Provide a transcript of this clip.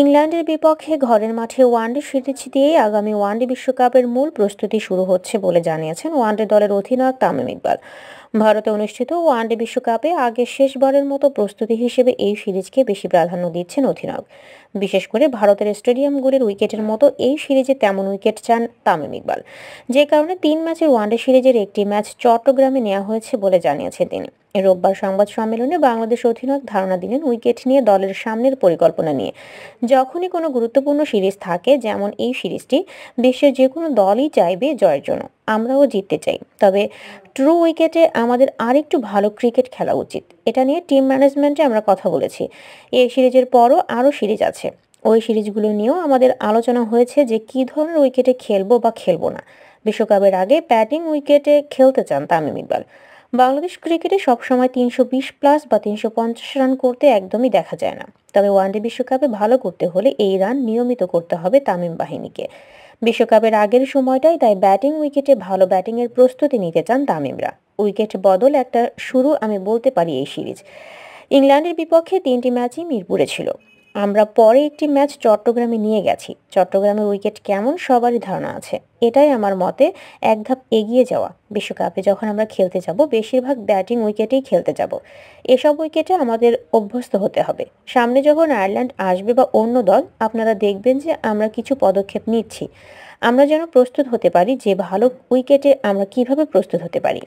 ইংল্যান্ডের বিপক্ষে ঘরের মাঠে ওয়ানডে সিরিজ দিয়ে আগামী ওয়ানডে বিশ্বকাপের মূল প্রস্তুতি শুরু হচ্ছে বলে জানিয়েছেন ওয়ানডে দলের অধিনায়ক তামিম ইকবাল ভারতে অনুষ্ঠিত ওয়ানডে বিশ্বকাপে আগে শেষবারের মতো প্রস্তুতি হিসেবে এই সিরিজকে বেশি প্রাধান্য দিচ্ছেন অধিনায়ক বিশেষ করে ভারতের স্টেডিয়ামগুলির উইকেটের মতো এই সিরিজে তেমন উইকেট চান তামিম ইকবাল যে কারণে তিন ম্যাচের ওয়ানডে সিরিজের একটি ম্যাচ চট্টগ্রামে নেওয়া হয়েছে বলে জানিয়েছেন তিনি রোববার সংবাদ সম্মেলনে বাংলাদেশ অধিনায়ক ধারণা দিলেন উইকেট নিয়ে দলের সামনের পরিকল্পনা নিয়ে যখনই কোনো গুরুত্বপূর্ণ সিরিজ থাকে যেমন এই সিরিজটি বিশ্বের যে কোনো দলই চাইবে জয়ের জন্য আমরাও জিততে চাই তবে ট্রু উইকেটে আমাদের আরেকটু ভালো ক্রিকেট খেলা উচিত এটা নিয়ে টিম ম্যানেজমেন্টে আমরা কথা বলেছি এই সিরিজের পরও আরও সিরিজ আছে ওই সিরিজগুলো নিয়েও আমাদের আলোচনা হয়েছে যে কি ধরনের উইকেটে খেলবো বা খেলবো না বিশ্বকাপের আগে ব্যাটিং উইকেটে খেলতে চান তামিম ইকবাল বাংলাদেশ ক্রিকেটে সবসময় তিনশো বিশ প্লাস বা তিনশো পঞ্চাশ রান করতে একদমই দেখা যায় না তবে ওয়ানডে বিশ্বকাপে ভালো করতে হলে এই রান নিয়মিত করতে হবে তামিম বাহিনীকে বিশ্বকাপের আগের সময়টাই তাই ব্যাটিং উইকেটে ভালো ব্যাটিংয়ের প্রস্তুতি নিতে চান তামিমরা উইকেট বদল একটা শুরু আমি বলতে পারি এই সিরিজ ইংল্যান্ডের বিপক্ষে তিনটি ম্যাচই মিরপুরে ছিল আমরা পরে একটি ম্যাচ চট্টগ্রামে নিয়ে গেছি চট্টগ্রামের উইকেট কেমন সবারই ধারণা আছে এটাই আমার মতে এক ধাপ এগিয়ে যাওয়া বিশ্বকাপে যখন আমরা খেলতে যাব বেশিরভাগ ব্যাটিং উইকেটেই খেলতে যাব এসব উইকেটে আমাদের অভ্যস্ত হতে হবে সামনে যখন আয়ারল্যান্ড আসবে বা অন্য দল আপনারা দেখবেন যে আমরা কিছু পদক্ষেপ নিচ্ছি আমরা যেন প্রস্তুত হতে পারি যে ভালো উইকেটে আমরা কিভাবে প্রস্তুত হতে পারি